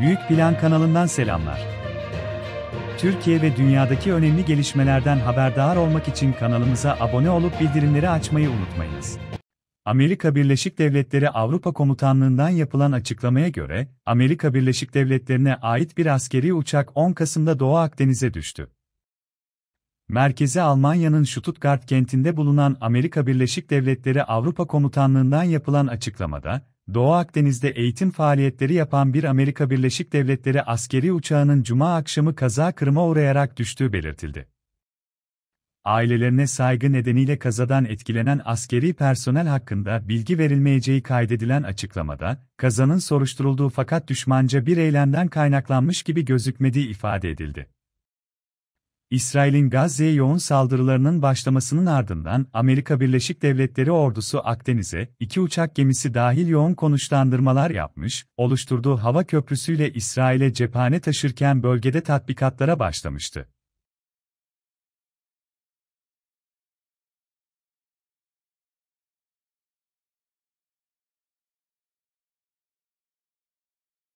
Büyük Plan kanalından selamlar. Türkiye ve dünyadaki önemli gelişmelerden haberdar olmak için kanalımıza abone olup bildirimleri açmayı unutmayınız. Amerika Birleşik Devletleri Avrupa Komutanlığından yapılan açıklamaya göre, Amerika Birleşik Devletleri'ne ait bir askeri uçak 10 Kasım'da Doğu Akdeniz'e düştü. Merkezi Almanya'nın Stuttgart kentinde bulunan Amerika Birleşik Devletleri Avrupa Komutanlığından yapılan açıklamada, Doğu Akdeniz'de eğitim faaliyetleri yapan bir Amerika Birleşik Devletleri askeri uçağının cuma akşamı kaza kırma uğrayarak düştüğü belirtildi. Ailelerine saygı nedeniyle kazadan etkilenen askeri personel hakkında bilgi verilmeyeceği kaydedilen açıklamada, kazanın soruşturulduğu fakat düşmanca bir eylemden kaynaklanmış gibi gözükmediği ifade edildi. İsrail'in Gazze'ye yoğun saldırılarının başlamasının ardından Amerika Birleşik Devletleri ordusu Akdeniz'e iki uçak gemisi dahil yoğun konuşlandırmalar yapmış, oluşturduğu hava köprüsüyle İsrail'e cephane taşırken bölgede tatbikatlara başlamıştı.